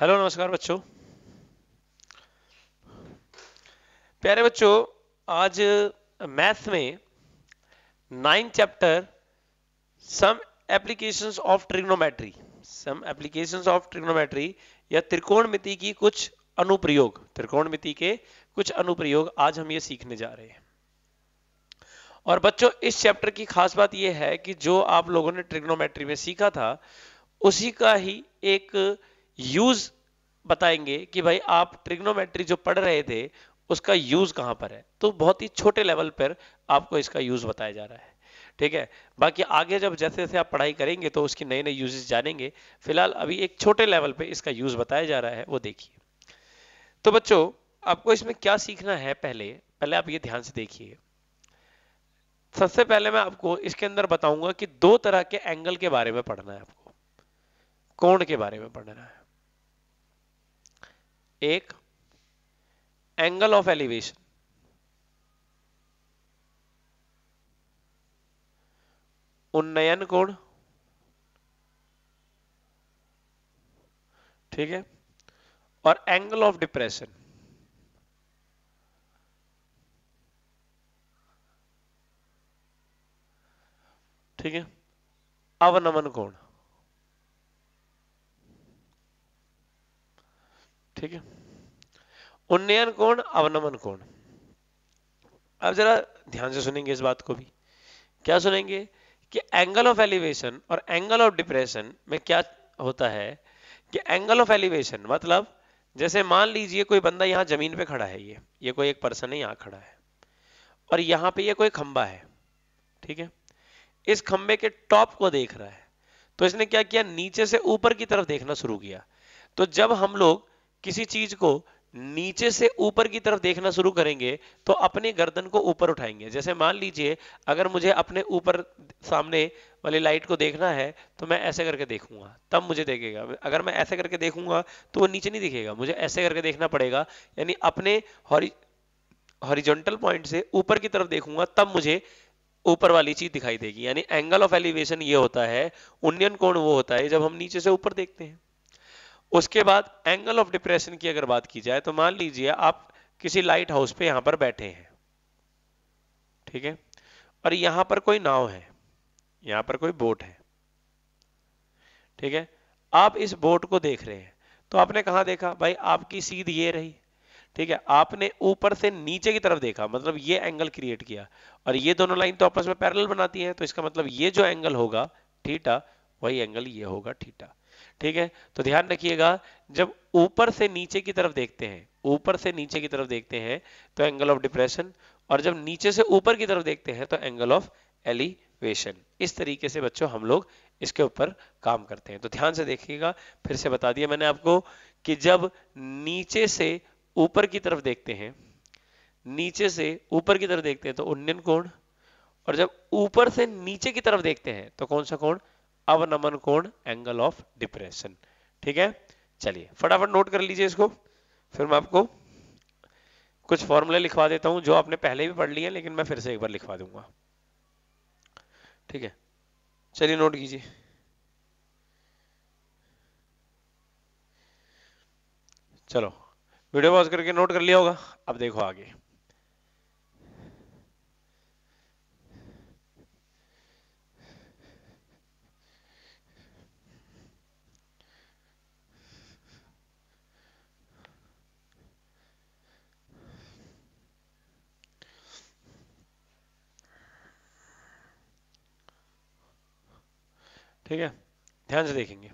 hello नमस्कार बच्चों प्यारे बच्चों आज मैथ में nine chapter some applications of trigonometry some applications of trigonometry या त्रिकोणमिति की कुछ अनुप्रयोग त्रिकोणमिति के कुछ अनुप्रयोग आज हम ये सीखने जा रहे हैं और बच्चों इस चैप्टर की खास बात यह है कि जो आप लोगों ने ट्रिग्नोमेट्री में सीखा था उसी का ही एक यूज बताएंगे कि भाई आप ट्रिग्नोमेट्री जो पढ़ रहे थे उसका यूज कहां पर है तो बहुत ही छोटे लेवल पर आपको इसका यूज बताया जा रहा है ठीक है बाकी आगे जब जैसे जैसे आप पढ़ाई करेंगे तो उसकी नए नए यूजेस जानेंगे फिलहाल अभी एक छोटे लेवल पे इसका यूज बताया जा रहा है वो देखिए तो बच्चों आपको इसमें क्या सीखना है पहले पहले आप ये ध्यान से देखिए सबसे पहले मैं आपको इसके अंदर बताऊंगा कि दो तरह के एंगल के बारे में पढ़ना है आपको कोण के बारे में पढ़ना है एक एंगल ऑफ एलिवेशन उन्नयन कोण ठीक है और एंगल ऑफ डिप्रेशन ठीक है अवनमन कोण ठीक है उन्नयन कोण अवनमन कोण अब जरा ध्यान से सुनेंगे इस बात को भी क्या सुनेंगे कि एंगल ऑफ एलिवेशन और एंगल ऑफ डिप्रेशन में क्या होता है कि एंगल ऑफ एलिवेशन मतलब जैसे मान लीजिए कोई बंदा यहाँ जमीन पे खड़ा है ये ये कोई एक पर्सन है यहां खड़ा है और यहां पे ये कोई खंबा है ठीक है इस खंबे के टॉप को देख रहा है तो इसने क्या किया नीचे से ऊपर की तरफ देखना शुरू किया तो जब हम लोग किसी चीज को नीचे से ऊपर की तरफ देखना शुरू करेंगे तो अपने गर्दन को ऊपर उठाएंगे जैसे मान लीजिए अगर मुझे अपने ऊपर सामने वाली लाइट को देखना है तो मैं ऐसे करके देखूंगा तब मुझे देखेगा अगर मैं ऐसे करके देखूंगा तो वो नीचे नहीं दिखेगा मुझे ऐसे करके देखना पड़ेगा यानी अपने हॉरिजोंटल पॉइंट से ऊपर की तरफ देखूंगा तब मुझे ऊपर वाली चीज दिखाई देगी यानी एंगल ऑफ एलिवेशन ये होता है उन्नयन कोण वो होता है जब हम नीचे से ऊपर देखते हैं उसके बाद एंगल ऑफ डिप्रेशन की अगर बात की जाए तो मान लीजिए आप किसी लाइट हाउस पे यहां पर बैठे हैं ठीक है और यहां पर कोई नाव है यहां पर कोई बोट है ठीक है आप इस बोट को देख रहे हैं तो आपने कहा देखा भाई आपकी सीध ये रही ठीक है आपने ऊपर से नीचे की तरफ देखा मतलब ये एंगल क्रिएट किया और ये दोनों लाइन तो आपस में पैरेलल बनाती है तो इसका मतलब ये जो एंगल होगा ठीटा वही एंगल ये होगा ठीटा ठीक है तो ध्यान रखिएगा जब ऊपर से नीचे की तरफ देखते हैं ऊपर से नीचे की तरफ देखते हैं तो एंगल ऑफ डिप्रेशन और जब नीचे से ऊपर की तरफ देखते हैं तो एंगल ऑफ एलिवेशन इस तरीके से बच्चों हम लोग इसके ऊपर काम करते हैं तो ध्यान से देखिएगा फिर से बता दिया मैंने आपको कि जब नीचे से ऊपर की तरफ देखते हैं नीचे से ऊपर की तरफ देखते हैं तो उन्नयन कोण और जब ऊपर से नीचे की तरफ देखते हैं तो कौन सा कोण अवनमन कोण एंगल ऑफ डिप्रेशन ठीक है चलिए फटाफट नोट कर लीजिए इसको फिर मैं आपको कुछ फॉर्मूले लिखवा देता हूं जो आपने पहले भी पढ़ लिए लेकिन मैं फिर से एक बार लिखवा दूंगा ठीक है चलिए नोट कीजिए चलो वीडियो पॉज करके नोट कर लिया होगा अब देखो आगे ठीक है ध्यान से देखेंगे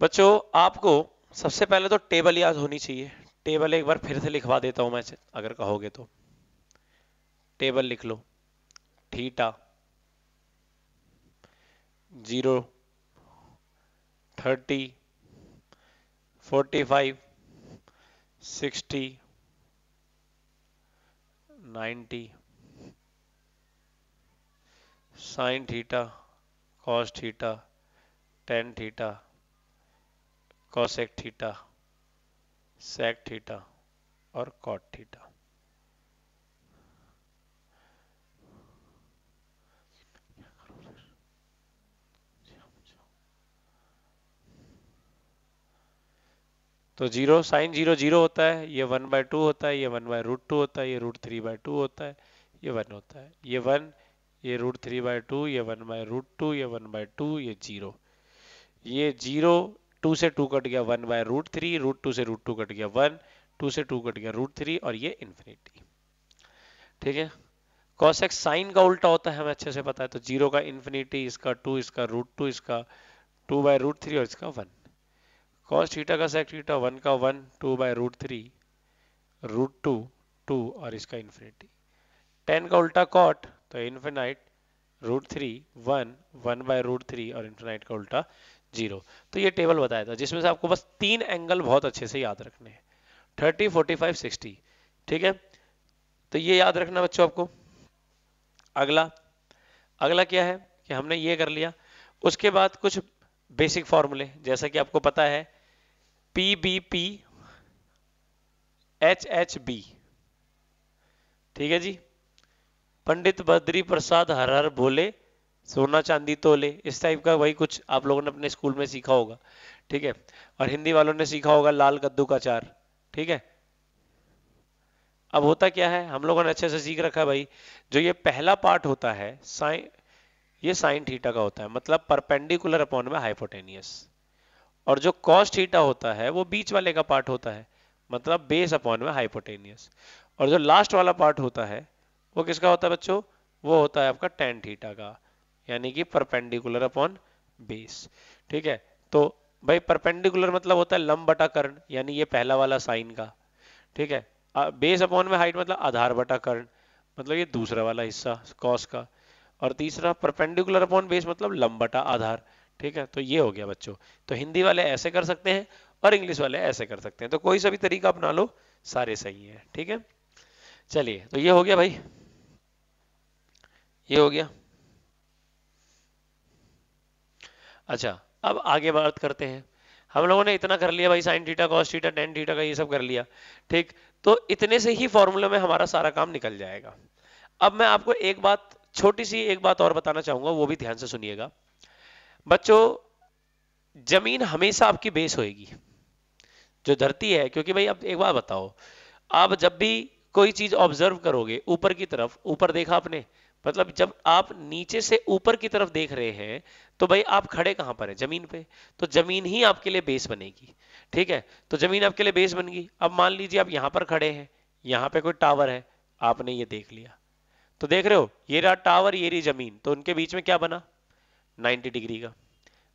बच्चों आपको सबसे पहले तो टेबल याद होनी चाहिए टेबल एक बार फिर से लिखवा देता हूं मैं अगर कहोगे तो टेबल लिख लो theta zero thirty forty five sixty ninety sine theta cos theta tan theta cosec theta sec theta और cot theta तो जीरो साइन जीरो जीरो होता है ये वन बाय टू होता है ये वन बाय रूट टू होता है ये रूट थ्री बाय टू होता है ये वन होता है ये वन ये रूट थ्री बाय टू ये वन बाय रूट टू ये वन बाय टू ये जीरो ये जीरो टू से टू कट गया one by root three root two से रूट टू कट गया वन टू से टू कट गया रूट थ्री और ये इन्फिनिटी ठीक है कॉस एक्स साइन का उल्टा होता है हमें अच्छे से पता है तो जीरो का इन्फिनिटी इसका टू इसका रूट टू इसका टू बाय रूट थ्री और इसका वन कॉस थीटा का सेक थीटा वन का one two by root three root two two और इसका इन्फिनिटी टेन का उल्टा कॉट तो infinite root three one one by root three और इन्फेनाइट का उल्टा जीरो तो ये टेबल बताया था जिसमें से आपको बस तीन एंगल बहुत अच्छे से याद रखने हैं थर्टी फोर्टी फाइव सिक्सटी ठीक है तो ये याद रखना बच्चों आपको अगला अगला क्या है कि हमने ये कर लिया उसके बाद कुछ बेसिक फॉर्मूले जैसा कि आपको पता है P B P H H B ठीक है जी पंडित बद्री प्रसाद हर हर बोले सोना चांदी तोले इस टाइप का वही कुछ आप लोगों ने अपने स्कूल में सीखा होगा ठीक है और हिंदी वालों ने सीखा होगा लाल कद्दू का चार ठीक है अब होता क्या है हम लोगों ने अच्छे से सीख रखा भाई जो ये पहला पार्ट होता है साइन ये साइन थीटा का होता है मतलब परपेंडिकुलर अपॉन में हाइपोटेनियस और जो कॉस्ट थीटा होता है वो बीच वाले का पार्ट होता है मतलब बेस अपॉन में हाइपोटेनियस और जो लास्ट वाला पार्ट होता है वो किसका होता है बच्चों वो होता है आपका टेन थीटा का यानी कि परपेंडिकुलर अपॉन बेस ठीक है तो भाई परपेंडिकुलर मतलब होता है लंब बटा कर्ण यानी ये पहला वाला साइन का ठीक है बेस अपॉन में हाइट मतलब आधार बटा कर्ण मतलब ये दूसरा वाला हिस्सा कॉस का और तीसरा परपेंडिकुलर अपॉन बेस मतलब लंब बटा आधार ठीक है तो ये हो गया बच्चों तो हिंदी वाले ऐसे कर सकते हैं और इंग्लिश वाले ऐसे कर सकते हैं तो कोई सा भी तरीका अपना लो सारे सही है ठीक है चलिए तो ये हो गया भाई ये हो गया अच्छा अब आगे बात करते हैं हम लोगों ने इतना कर लिया भाई sine theta cos theta tan theta का ये सब कर लिया ठीक तो इतने से ही फॉर्मूले में हमारा सारा काम निकल जाएगा अब मैं आपको एक बात छोटी सी एक बात और बताना चाहूंगा वो भी ध्यान से सुनिएगा बच्चों जमीन हमेशा आपकी बेस होएगी जो धरती है क्योंकि भाई अब एक बात बताओ आप जब भी कोई चीज ऑब्जर्व करोगे ऊपर की तरफ ऊपर देखा आपने मतलब जब आप नीचे से ऊपर की तरफ देख रहे हैं तो भाई आप खड़े कहां पर है जमीन पे तो जमीन ही आपके लिए बेस बनेगी ठीक है तो जमीन आपके लिए बेस बन गई अब मान लीजिए आप यहां पर खड़े हैं यहां पे कोई टावर है आपने ये देख लिया तो देख रहे हो ये रहा टावर ये रही जमीन तो उनके बीच में क्या बना 90 डिग्री का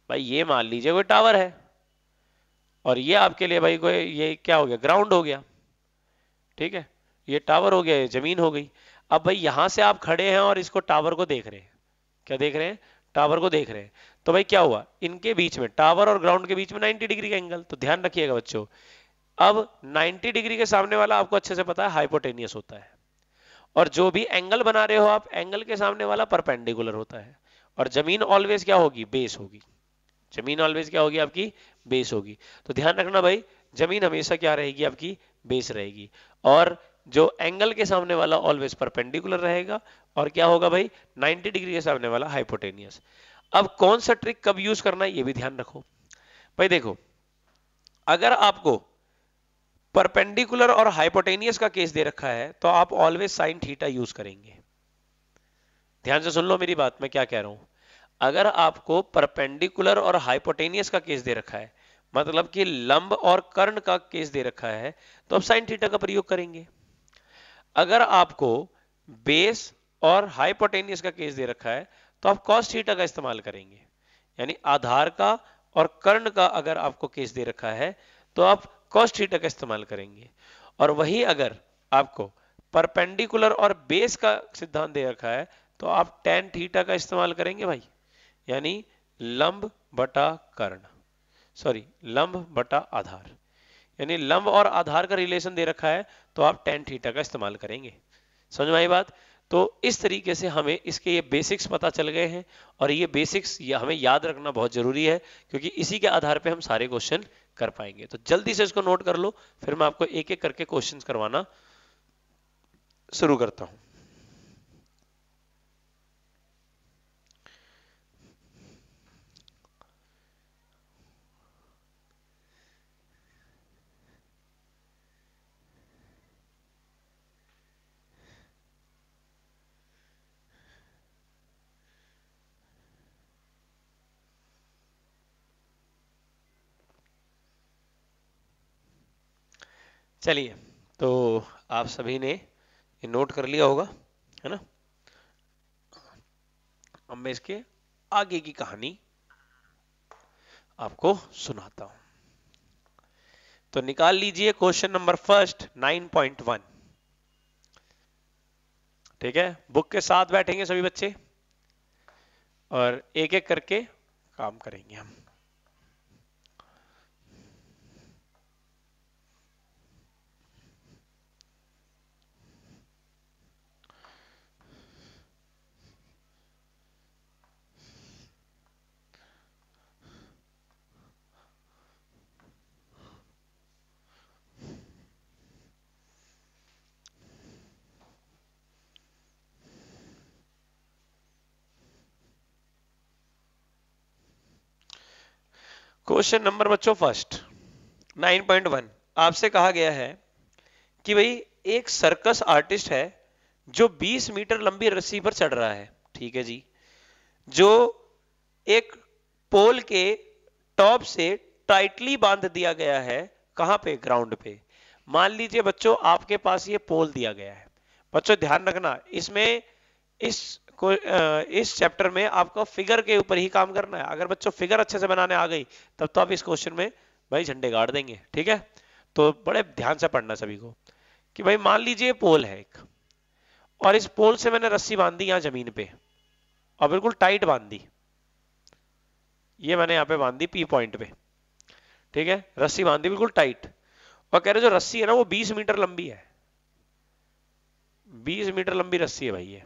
भाई ये मान लीजिए कोई टावर है और ये आपके लिए भाई कोई ये क्या हो गया ग्राउंड हो गया ठीक है ये टावर हो गया ये जमीन हो गई अब भाई यहां से आप खड़े हैं और इसको टावर को देख रहे हैं क्या देख रहे हैं टावर को देख रहे हैं तो भाई क्या हुआ इनके बीच में टावर और ग्राउंड के बीच में 90 डिग्री का एंगल तो ध्यान रखिएगा बच्चों अब 90 डिग्री के सामने वाला आपको अच्छे से पता है हाइपोटेनियस होता है और जो भी एंगल बना रहे हो आप एंगल के सामने वाला परपेंडिकुलर होता है और जमीन ऑलवेज क्या होगी बेस होगी जमीन ऑलवेज क्या होगी आपकी बेस होगी तो ध्यान रखना भाई जमीन हमेशा क्या रहेगी आपकी बेस रहेगी और जो एंगल के सामने वाला ऑलवेज परपेंडिकुलर रहेगा और क्या होगा भाई 90 डिग्री के सामने वाला हाइपोटेनियस अब कौन सा ट्रिक कब यूज करना है ये भी ध्यान रखो भाई देखो अगर आपको परपेंडिकुलर और हाइपोटेनियस का केस दे रखा है तो आप ऑलवेज साइन थीटा यूज करेंगे ध्यान से सुन लो मेरी बात मैं क्या कह रहा हूं अगर आपको परपेंडिकुलर और हाइपोटेनियस का केस दे रखा है मतलब कि लंब और कर्ण का केस दे रखा है तो आप साइन थीटा का प्रयोग करेंगे अगर आपको बेस और हाइपोटेनियस का केस दे रखा है तो आप कॉस थीटा का इस्तेमाल करेंगे यानी आधार का और कर्ण का अगर आपको केस दे रखा है तो आप कॉस थीटा का इस्तेमाल करेंगे और वही अगर आपको परपेंडिकुलर और बेस का सिद्धांत दे रखा है तो आप टेन थीटा का इस्तेमाल करेंगे भाई यानी लंब बटा कर्ण सॉरी लंब बटा आधार यानी लंब और आधार का रिलेशन दे रखा है तो आप टेन थीटा का इस्तेमाल करेंगे समझ में आई बात तो इस तरीके से हमें इसके ये बेसिक्स पता चल गए हैं और ये बेसिक्स ये हमें याद रखना बहुत जरूरी है क्योंकि इसी के आधार पे हम सारे क्वेश्चन कर पाएंगे तो जल्दी से इसको नोट कर लो फिर मैं आपको एक एक करके क्वेश्चंस करवाना शुरू करता हूं चलिए तो आप सभी ने ये नोट कर लिया होगा है ना अब मैं इसके आगे की कहानी आपको सुनाता हूं तो निकाल लीजिए क्वेश्चन नंबर फर्स्ट 9.1 ठीक है बुक के साथ बैठेंगे सभी बच्चे और एक एक करके काम करेंगे हम क्वेश्चन नंबर बच्चों फर्स्ट 9.1 आपसे कहा गया है कि भाई एक सर्कस आर्टिस्ट है जो 20 मीटर लंबी रस्सी पर चढ़ रहा है ठीक है जी जो एक पोल के टॉप से टाइटली बांध दिया गया है कहां पे ग्राउंड पे मान लीजिए बच्चों आपके पास ये पोल दिया गया है बच्चों ध्यान रखना इसमें इस को इस चैप्टर में आपको फिगर के ऊपर ही काम करना है अगर बच्चों फिगर अच्छे से बनाने आ गई तब तो आप इस क्वेश्चन में भाई झंडे गाड़ देंगे ठीक है तो बड़े ध्यान से पढ़ना सभी को कि भाई मान लीजिए पोल है एक और इस पोल से मैंने रस्सी बांध दी यहां जमीन पे और बिल्कुल टाइट बांध दी ये मैंने यहां पे बांध दी पी पॉइंट पे ठीक है रस्सी बांध दी बिल्कुल टाइट और कह रहे जो रस्सी है ना वो 20 मीटर लंबी है 20 मीटर लंबी रस्सी है भाई ये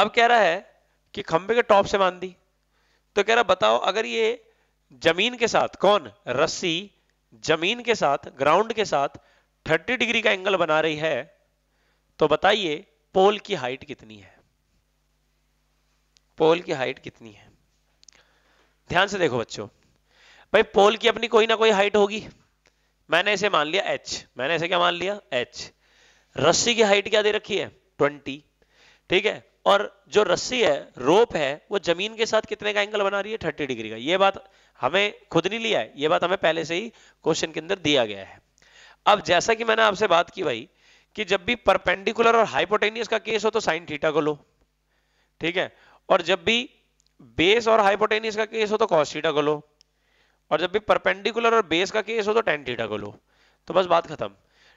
अब कह रहा है कि खंबे के टॉप से बांध दी तो कह रहा बताओ अगर ये जमीन के साथ कौन रस्सी जमीन के साथ ग्राउंड के साथ 30 डिग्री का एंगल बना रही है तो बताइए पोल की हाइट कितनी है पोल की हाइट कितनी है ध्यान से देखो बच्चों भाई पोल की अपनी कोई ना कोई हाइट होगी मैंने इसे मान लिया एच मैंने इसे क्या मान लिया एच रस्सी की हाइट क्या दे रखी है ट्वेंटी ठीक है और जो रस्सी है रोप है वो जमीन के साथ कितने का एंगल बना रही है 30 डिग्री का ये बात हमें खुद नहीं लिया है ये बात हमें पहले से ही क्वेश्चन के अंदर दिया गया है अब जैसा कि मैंने आपसे बात की भाई कि जब भी परपेंडिकुलर और हाइपोटेनियस का केस हो तो साइन थीटा को लो ठीक है और जब भी बेस और हाइपोटेनियस का केस हो तो कॉस थीटा को लो और जब भी परपेंडिकुलर और बेस का केस हो तो टेन थीटा को लो तो बस बात खत्म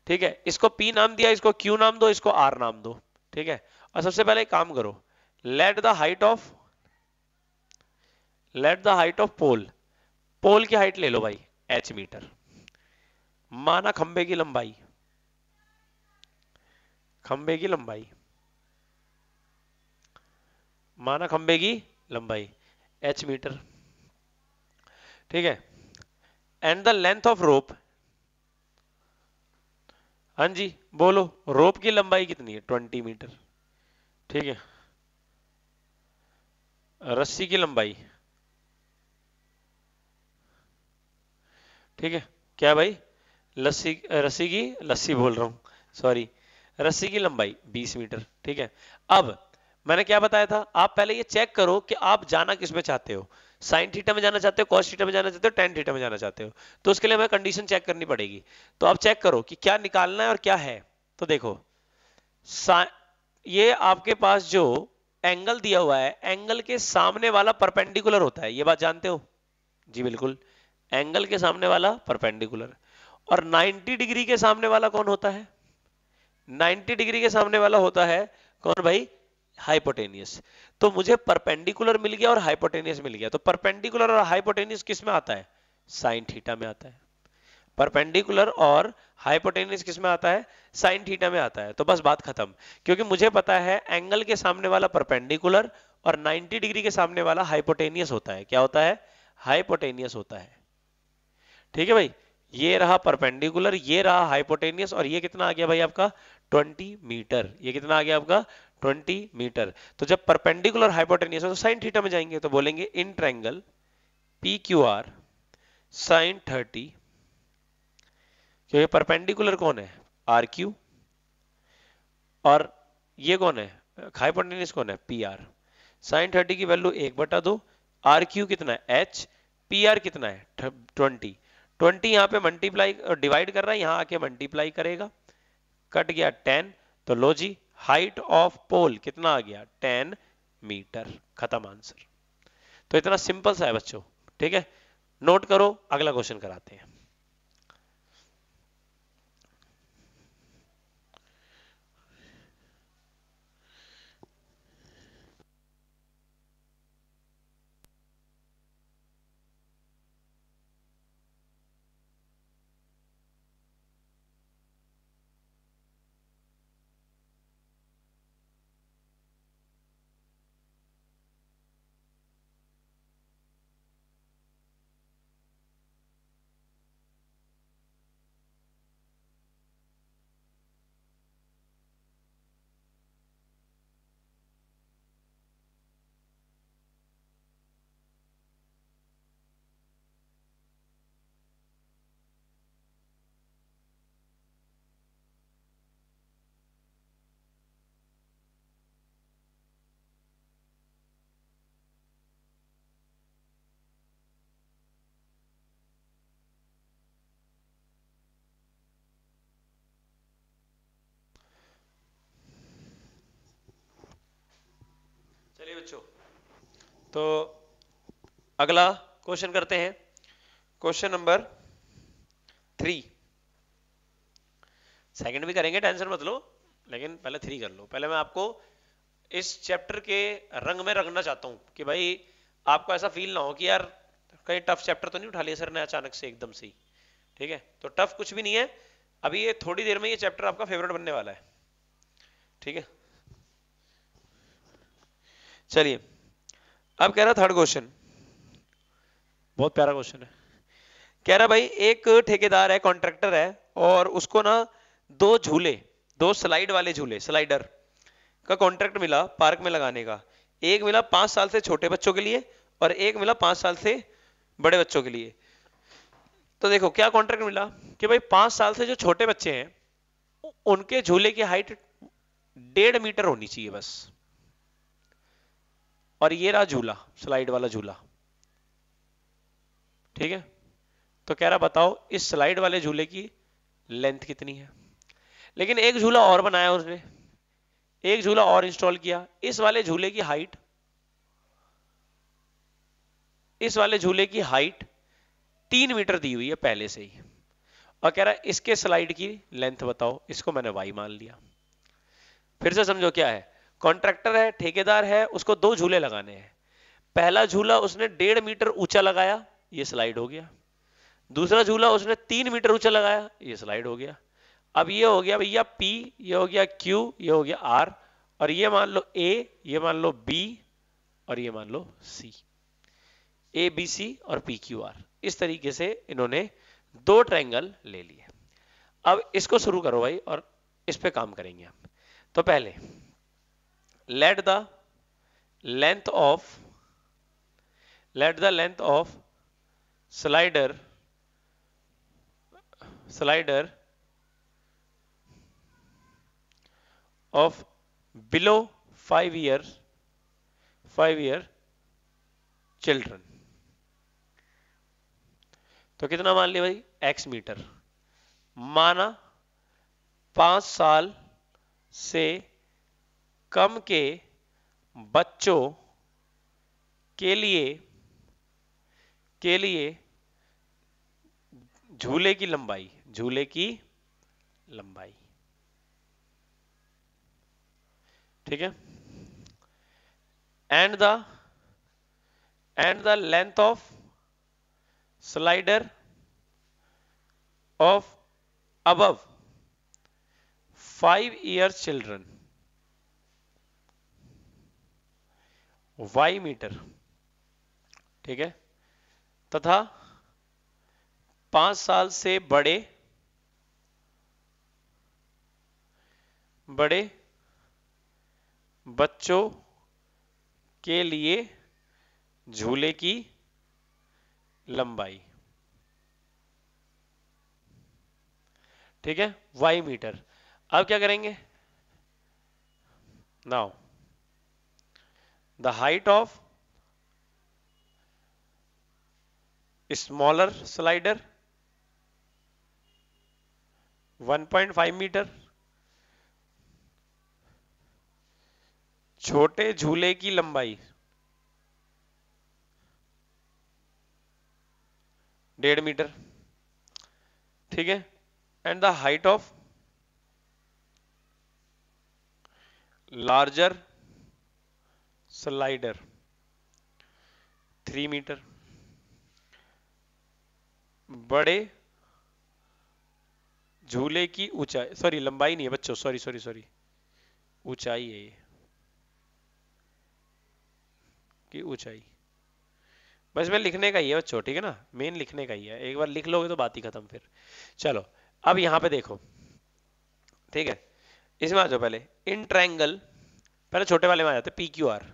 ठीक है इसको पी नाम दिया इसको क्यू नाम दो इसको आर नाम दो ठीक है और सबसे पहले काम करो let the height of let the height of pole pole की हाइट ले लो भाई एच मीटर माना खंबे की लंबाई खंबे की लंबाई माना खंबे की लंबाई एच मीटर ठीक है and the length of rope हां जी बोलो रोप की लंबाई कितनी है ट्वेंटी मीटर ठीक है रस्सी की लंबाई ठीक है क्या भाई लस्सी रस्सी की लस्सी बोल रहा हूं सॉरी रस्सी की लंबाई 20 मीटर ठीक है अब मैंने क्या बताया था आप पहले ये चेक करो कि आप जाना किस में चाहते हो साइन थीटा में जाना चाहते हो कॉस्ट थीटा में जाना चाहते हो टेन थीटा में जाना चाहते हो तो उसके लिए हमें कंडीशन चेक करनी पड़ेगी तो आप चेक करो कि क्या निकालना है और क्या है तो देखो ये आपके पास जो एंगल दिया हुआ है एंगल के सामने वाला परपेंडिकुलर होता है ये बात जानते हो जी बिल्कुल एंगल के सामने वाला परपेंडिकुलर और 90 डिग्री के सामने वाला कौन होता है 90 डिग्री के सामने वाला होता है कौन भाई हाइपोटेनियस तो मुझे परपेंडिकुलर मिल गया और हाइपोटेनियस मिल गया तो परपेंडिकुलर और हाइपोटेनियस किस में आता है साइन थीटा में आता है परपेंडिकुलर और हाइपोटेनिस किस में आता है साइन थीटा में आता है तो बस बात खत्म क्योंकि मुझे पता है एंगल के सामने वाला परपेंडिकुलर और 90 डिग्री के सामने वाला हाइपोटेनियस होता है क्या होता है हाइपोटेनियस होता है ठीक है भाई ये रहा परपेंडिकुलर ये रहा हाइपोटेनियस और ये कितना आ गया भाई आपका 20 मीटर ये कितना आ गया आपका 20 मीटर तो जब परपेंडिकुलर हाइपोटेनियस हो तो साइन थीटा में जाएंगे तो बोलेंगे in triangle P Q R sine thirty तो ये परपेंडिकुलर कौन है आर क्यू और ये कौन है हाइपोटेनिस कौन है पी आर साइन थर्टी की वैल्यू एक बटा दो आर क्यू कितना है एच पी आर कितना है ट्वेंटी ट्वेंटी यहां पे मल्टीप्लाई डिवाइड कर रहा है यहां आके मल्टीप्लाई करेगा कट गया टेन तो लो जी हाइट ऑफ पोल कितना आ गया टेन मीटर खत्म आंसर तो इतना सिंपल सा है बच्चों ठीक है नोट करो अगला क्वेश्चन कराते हैं बच्चों तो अगला क्वेश्चन करते हैं क्वेश्चन नंबर थ्री सेकंड भी करेंगे टेंशन मत लो लेकिन पहले थ्री कर लो पहले मैं आपको इस चैप्टर के रंग में रंगना चाहता हूं कि भाई आपको ऐसा फील ना हो कि यार कहीं टफ चैप्टर तो नहीं उठा लिया सर ने अचानक से एकदम से ठीक है तो टफ कुछ भी नहीं है अभी ये थोड़ी देर में ये चैप्टर आपका फेवरेट बनने वाला है ठीक है चलिए अब कह रहा थर्ड क्वेश्चन बहुत प्यारा क्वेश्चन है कह रहा भाई एक ठेकेदार है कॉन्ट्रेक्टर है और उसको ना दो झूले दो स्लाइड वाले झूले स्लाइडर का कॉन्ट्रैक्ट मिला पार्क में लगाने का एक मिला पांच साल से छोटे बच्चों के लिए और एक मिला पांच साल से बड़े बच्चों के लिए तो देखो क्या कॉन्ट्रैक्ट मिला कि भाई पांच साल से जो छोटे बच्चे हैं उनके झूले की हाइट डेढ़ मीटर होनी चाहिए बस और ये रहा झूला स्लाइड वाला झूला ठीक है तो कह रहा बताओ इस स्लाइड वाले झूले की लेंथ कितनी है लेकिन एक झूला और बनाया उसने एक झूला और इंस्टॉल किया इस वाले झूले की हाइट इस वाले झूले की हाइट तीन मीटर दी हुई है पहले से ही और कह रहा है इसके स्लाइड की लेंथ बताओ इसको मैंने वाई मान लिया फिर से समझो क्या है कॉन्ट्रैक्टर है ठेकेदार है उसको दो झूले लगाने हैं पहला झूला उसने डेढ़ मीटर ऊंचा लगाया ये स्लाइड हो गया दूसरा झूला उसने तीन मीटर ऊंचा लगाया ये स्लाइड हो गया अब ये हो गया भैया पी ये हो गया क्यू ये हो गया आर और ये मान लो ए ये मान लो बी और ये मान लो सी ए बी सी और पी क्यू आर इस तरीके से इन्होंने दो ट्रायंगल ले लिए अब इसको शुरू करो भाई और इस पे काम करेंगे हम तो पहले let the length of let the length of slider slider of below 5 year 5 year children तो कितना मान लिया भाई x मीटर माना पांच साल से कम के बच्चों के लिए के लिए झूले की लंबाई झूले की लंबाई ठीक है and the and the length of slider of above five years children Y metre ठीक है तथा पांच साल से बड़े बड़े बच्चों के लिए झूले की लंबाई ठीक है वाई मीटर अब क्या करेंगे now the height of smaller slider 1.5 metre छोटे झूले की लंबाई डेढ़ मीटर ठीक है and the height of larger slider three metre बड़े झूले की ऊंचाई सॉरी लंबाई नहीं है बच्चों सॉरी सॉरी सॉरी ऊंचाई है ये की ऊंचाई बस मैं लिखने का ही है बच्चों ठीक है ना मेन लिखने का ही है एक बार लिख लोगे तो बात ही खत्म फिर चलो अब यहां पे देखो ठीक है इसमें आ जाओ पहले इन ट्रायंगल पहले छोटे वाले में आ जाते P Q R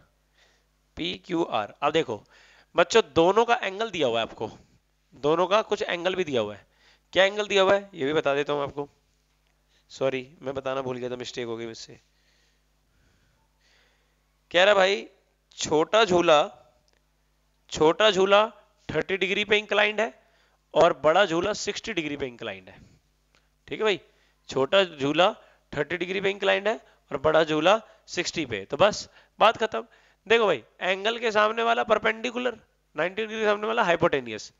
P Q R अब देखो बच्चों दोनों का एंगल दिया हुआ है आपको दोनों का कुछ एंगल भी दिया हुआ है क्या एंगल दिया हुआ है ये भी बता देता हूं आपको सॉरी मैं बताना भूल गया था मिस्टेक हो गई मुझसे कह रहा भाई छोटा झूला छोटा झूला 30 डिग्री पे इंक्लाइंड है और बड़ा झूला 60 डिग्री पे इंक्लाइंड है ठीक है भाई छोटा झूला 30 डिग्री पे इंक्लाइंड है और बड़ा झूला 60 पे तो बस बात खत्म देखो भाई एंगल के सामने वाला परपेंडिकुलर 90 डिग्री के सामने वाला हाइपोटेनियस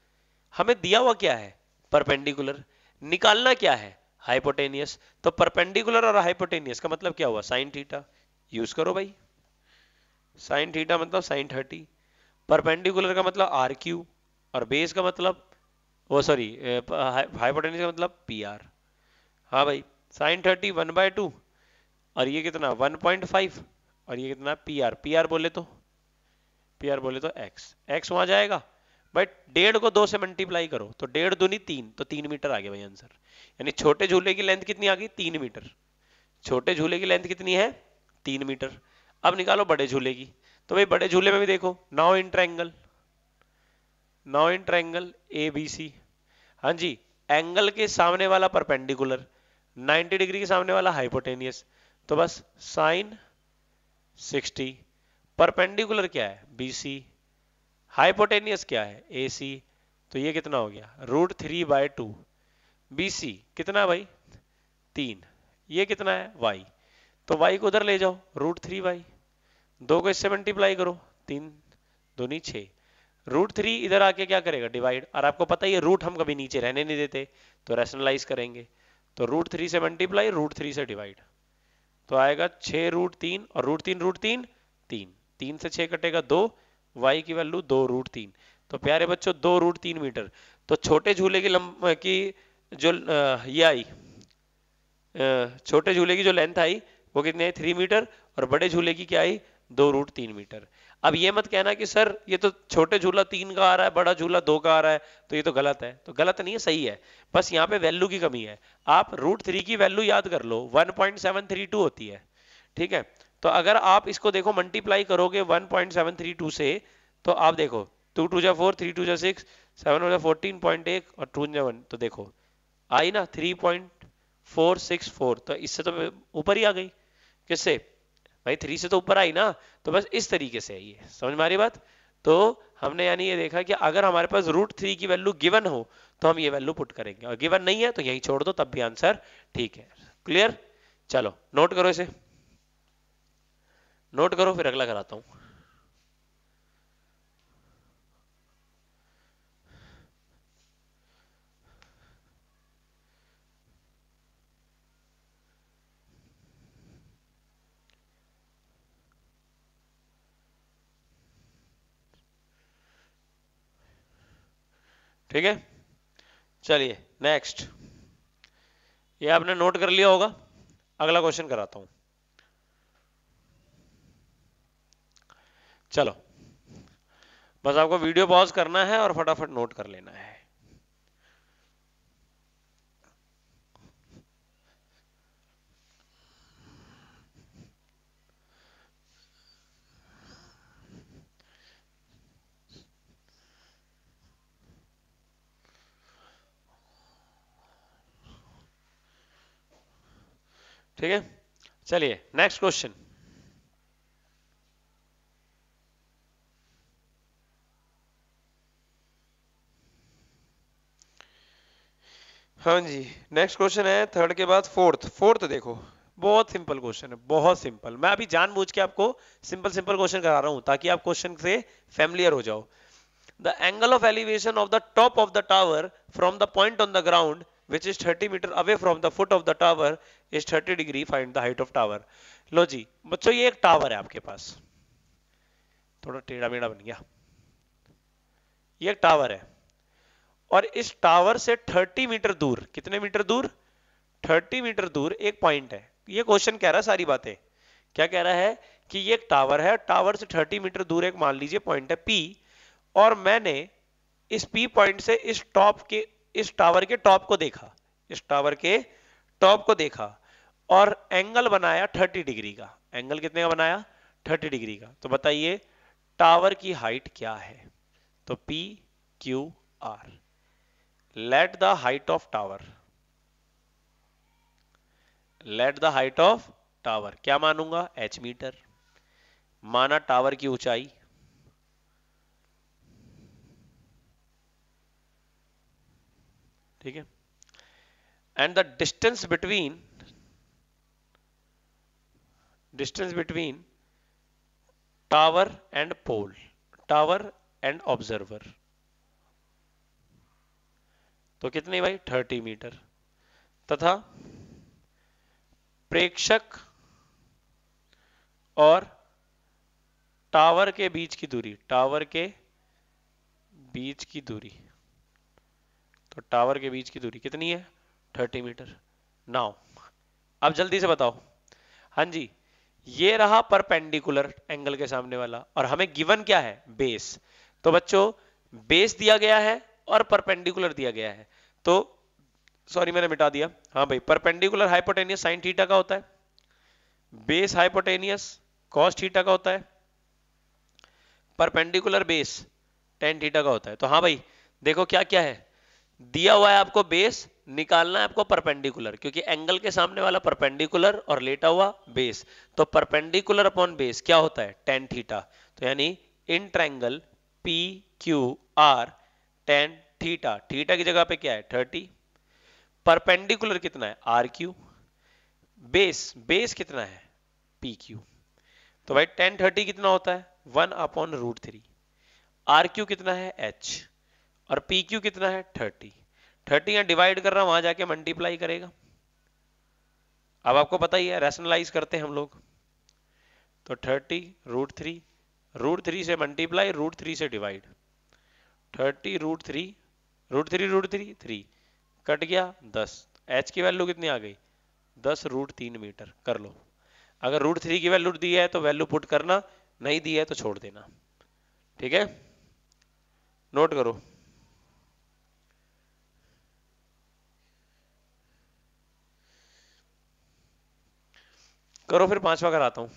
हमें दिया हुआ क्या है परपेंडिकुलर निकालना क्या है हाइपोटेनियस तो परपेंडिकुलर और हाइपोटेनियस का मतलब क्या हुआ साइन थीटा यूज करो भाई साइन थीटा मतलब साइन थर्टी परपेंडिकुलर का मतलब आर क्यू और बेस का मतलब वो सॉरी हाइपोटेनियस का मतलब पी आर हाँ भाई sine thirty one by two और ये कितना वन पॉइंट फाइव और ये कितना पी आर पी आर बोले तो पी आर बोले तो एक्स एक्स वहां जाएगा बट डेढ़ को दो से मल्टीप्लाई करो तो डेढ़ दूनी तीन तो तीन मीटर आ गया भाई आंसर यानी छोटे झूले की लेंथ कितनी आ गई तीन मीटर छोटे झूले की लेंथ कितनी है तीन मीटर अब निकालो बड़े झूले की तो भाई बड़े झूले में भी देखो now in triangle now in triangle A B C हाँ जी एंगल के सामने वाला परपेंडिकुलर 90 डिग्री के सामने वाला हाइपोटेनियस तो बस साइन 60 परपेंडिकुलर क्या है BC हाइपोटेनियस क्या है AC तो ये कितना हो गया root three by two B कितना भाई तीन ये कितना है y तो y को उधर ले जाओ रूट थ्री वाई दो को इससे मल्टीप्लाई करो तीन दोनी छ रूट थ्री इधर आके क्या करेगा डिवाइड और आपको पता ही है रूट हम कभी नीचे रहने नहीं देते तो रैशनलाइज करेंगे तो रूट थ्री से मल्टीप्लाई रूट थ्री से डिवाइड तो आएगा छ रूट तीन और रूट तीन रूट तीन तीन तीन से छः कटेगा दो वाई की वैल्यू दो रूट तीन तो प्यारे बच्चों दो रूट तीन मीटर तो छोटे झूले की लंब की जो ये आई छोटे झूले की जो लेंथ आई वो कितनी आई थ्री मीटर और बड़े झूले की क्या आई दो रूट तीन मीटर अब ये मत कहना कि सर ये तो छोटे झूला तीन का आ रहा है बड़ा झूला दो का आ रहा है तो ये तो गलत है तो गलत नहीं है सही है बस यहाँ पे वैल्यू की कमी है आप रूट थ्री की वैल्यू याद कर लो 1.732 होती है ठीक है तो अगर आप इसको देखो मल्टीप्लाई करोगे 1.732 से तो आप देखो टू टू जा फोर थ्री टू जा सिक्स सेवन जा फोर्टीन पॉइंट एक और टू जा वन तो देखो आई ना three point four six four तो इससे तो ऊपर ही आ गई किससे भाई थ्री से तो ऊपर आई ना तो बस इस तरीके से आई है समझ में आ रही बात तो हमने यानी ये देखा कि अगर हमारे पास रूट थ्री की वैल्यू गिवन हो तो हम ये वैल्यू पुट करेंगे और गिवन नहीं है तो यही छोड़ दो तब भी आंसर ठीक है क्लियर चलो नोट करो इसे नोट करो फिर अगला कराता हूं ठीक है चलिए नेक्स्ट ये आपने नोट कर लिया होगा अगला क्वेश्चन कराता हूं चलो बस आपको वीडियो पॉज करना है और फटाफट नोट कर लेना है ठीक है चलिए नेक्स्ट क्वेश्चन हाँ जी नेक्स्ट क्वेश्चन है थर्ड के बाद फोर्थ फोर्थ देखो बहुत सिंपल क्वेश्चन है बहुत सिंपल मैं अभी जानबूझ के आपको सिंपल सिंपल क्वेश्चन करा रहा हूं ताकि आप क्वेश्चन से फैमिलियर हो जाओ the angle of elevation of the top of the tower from the point on the ground which is 30 meter away from the foot of the tower is 30 degree find the height of tower लो जी बच्चों ये एक tower है आपके पास थोड़ा टेढ़ा मेढ़ा बन गया ये एक टावर है और इस टावर से 30 मीटर दूर कितने मीटर दूर 30 मीटर दूर एक पॉइंट है ये क्वेश्चन कह रहा है सारी बातें क्या कह रहा है कि ये एक टावर है टावर से 30 मीटर दूर एक मान लीजिए पॉइंट है पी और मैंने इस पी पॉइंट से इस टॉप के इस टावर के टॉप को देखा इस टावर के टॉप को देखा और एंगल बनाया 30 डिग्री का एंगल कितने का बनाया 30 डिग्री का तो बताइए टावर की हाइट क्या है तो P Q R let the height of tower let the height of tower क्या मानूंगा एच मीटर माना टावर की ऊंचाई ठीक है and the distance between distance between tower and pole tower and observer तो कितने भाई 30 मीटर तथा प्रेक्षक और टावर के बीच की दूरी टावर के बीच की दूरी तो टावर के बीच की दूरी कितनी है 30 मीटर नाउ अब जल्दी से बताओ हाँ जी ये रहा परपेंडिकुलर एंगल के सामने वाला और हमें गिवन क्या है बेस तो बच्चों बेस दिया गया है और परपेंडिकुलर दिया गया है तो सॉरी मैंने मिटा दिया हाँ भाई परपेंडिकुलर हाइपोटेनियस साइन थीटा का होता है बेस हाइपोटेनियस कॉस थीटा का होता है परपेंडिकुलर बेस टेन थीटा का होता है तो हाँ भाई देखो क्या क्या है दिया हुआ है आपको बेस निकालना है आपको परपेंडिकुलर क्योंकि एंगल के सामने वाला परपेंडिकुलर और लेटा हुआ बेस तो परपेंडिकुलर अपॉन बेस क्या होता है टेन थीटा तो यानी in triangle P Q R tan theta theta की जगह पे क्या है थर्टी परपेंडिकुलर कितना है आर क्यू बेस बेस कितना है पी क्यू तो भाई टेन थर्टी कितना होता है one upon root three R Q कितना है एच और पी क्यू कितना है थर्टी थर्टी यहां डिवाइड कर रहा वहां जाके मल्टीप्लाई करेगा अब आपको पता ही है रैशनलाइज करते हैं हम लोग तो thirty root three root three से मल्टीप्लाई रूट थ्री से divide thirty root three root three root three three cut गया दस एच की वैल्यू कितनी आ गई दस रूट तीन मीटर कर लो अगर रूट थ्री की वैल्यू दी है तो वैल्यू पुट करना नहीं दी है तो छोड़ देना ठीक है नोट करो करो फिर पांचवा कराता हूं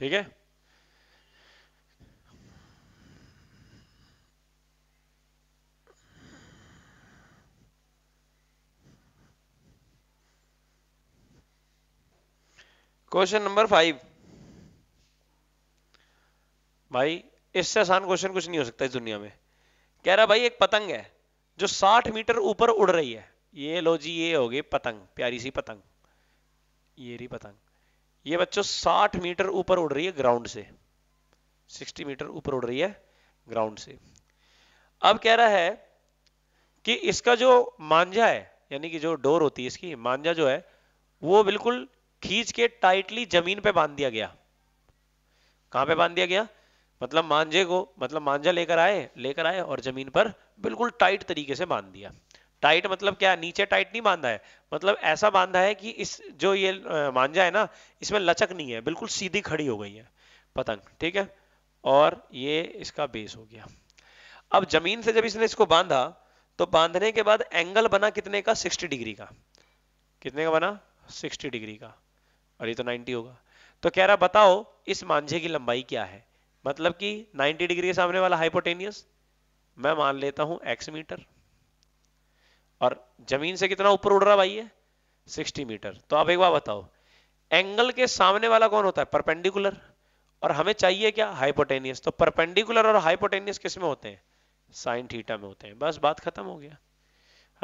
ठीक है क्वेश्चन नंबर फाइव भाई इससे आसान क्वेश्चन कुछ नहीं हो सकता इस दुनिया में कह रहा भाई एक पतंग है जो 60 मीटर ऊपर उड़ रही है ये लो जी ये हो गई पतंग प्यारी सी पतंग ये रही पतंग ये बच्चों 60 मीटर ऊपर उड़ रही है ग्राउंड से 60 मीटर ऊपर उड़ रही है ग्राउंड से अब कह रहा है कि इसका जो मांझा है यानी कि जो डोर होती है इसकी मांझा जो है वो बिल्कुल खींच के टाइटली जमीन पे बांध दिया गया कहां पे बांध दिया गया मतलब मांझे को मतलब मांझा लेकर आए लेकर आए और जमीन पर बिल्कुल टाइट तरीके से बांध दिया टाइट मतलब क्या नीचे टाइट नहीं बांधा है मतलब ऐसा बांधा है कि इस जो ये मांझा है ना इसमें लचक नहीं है बिल्कुल सीधी खड़ी हो गई है पतंग ठीक है और ये इसका बेस हो गया अब जमीन से जब इसने इसको बांधा तो बांधने के बाद एंगल बना कितने का 60 डिग्री का कितने का बना 60 डिग्री का और ये तो 90 होगा तो कह रहा बताओ इस मांझे की लंबाई क्या है मतलब कि 90 डिग्री के सामने वाला हाइपोटेनियस मैं मान लेता हूं एक्स मीटर और जमीन से कितना ऊपर उड़ रहा भाई है 60 मीटर तो आप एक बार बताओ एंगल के सामने वाला कौन होता है परपेंडिकुलर और हमें चाहिए क्या हाइपोटेनियस तो परपेंडिकुलर और हाइपोटेनियस किस में होते हैं साइन थीटा में होते हैं बस बात खत्म हो गया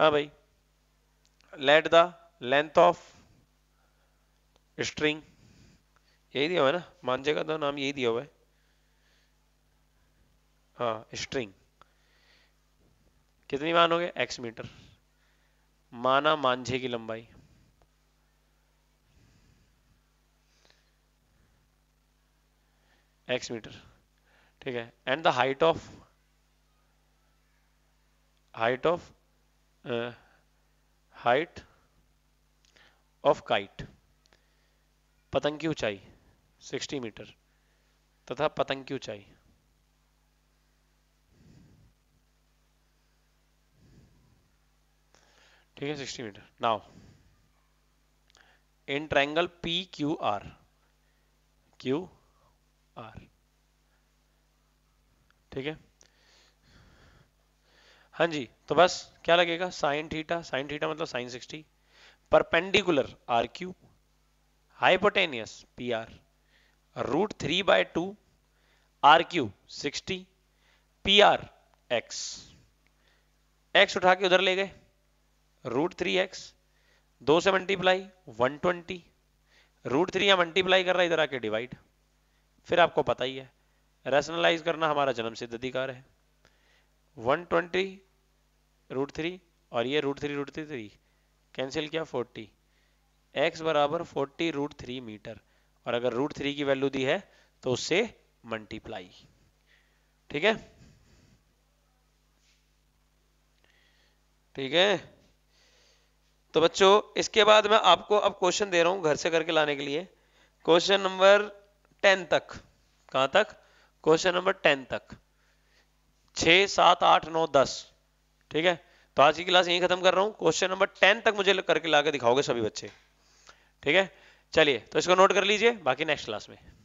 हाँ भाई let the length of string यही दिया हुआ है ना मान जगह तो नाम यही दिया हुआ है हाँ स्ट्रिंग कितनी मानोगे एक्स मीटर माना मांझे की लंबाई एक्स मीटर ठीक है and the height of height of height of kite पतंग की ऊंचाई 60 मीटर तथा पतंग की ऊंचाई ठीक है 60 metre now in triangle P Q R Q R ठीक है हाँ जी तो बस क्या लगेगा साइन थीटा साइन थीटा मतलब sine 60 perpendicular R Q P R root three by two R Q sixty P R X X उठा के उधर ले गए रूट थ्री एक्स दो से multiply one twenty root three या मल्टीप्लाई कर रहा है इधर आके डिवाइड फिर आपको पता ही है रैशनलाइज करना हमारा जन्म सिद्ध अधिकार है वन ट्वेंटी रूट थ्री और ये root three root three three cancel किया फोर्टी x बराबर फोर्टी रूट थ्री मीटर और अगर रूट थ्री की वैल्यू दी है तो उससे मल्टीप्लाई ठीक है ठीक है तो बच्चों इसके बाद मैं आपको अब क्वेश्चन दे रहा हूं घर से करके लाने के लिए क्वेश्चन नंबर टेन तक कहां तक क्वेश्चन नंबर टेन तक छ सात आठ नौ दस ठीक है तो आज की क्लास यहीं खत्म कर रहा हूं क्वेश्चन नंबर टेन तक मुझे करके लाके दिखाओगे सभी बच्चे ठीक है चलिए तो इसको नोट कर लीजिए बाकी नेक्स्ट क्लास में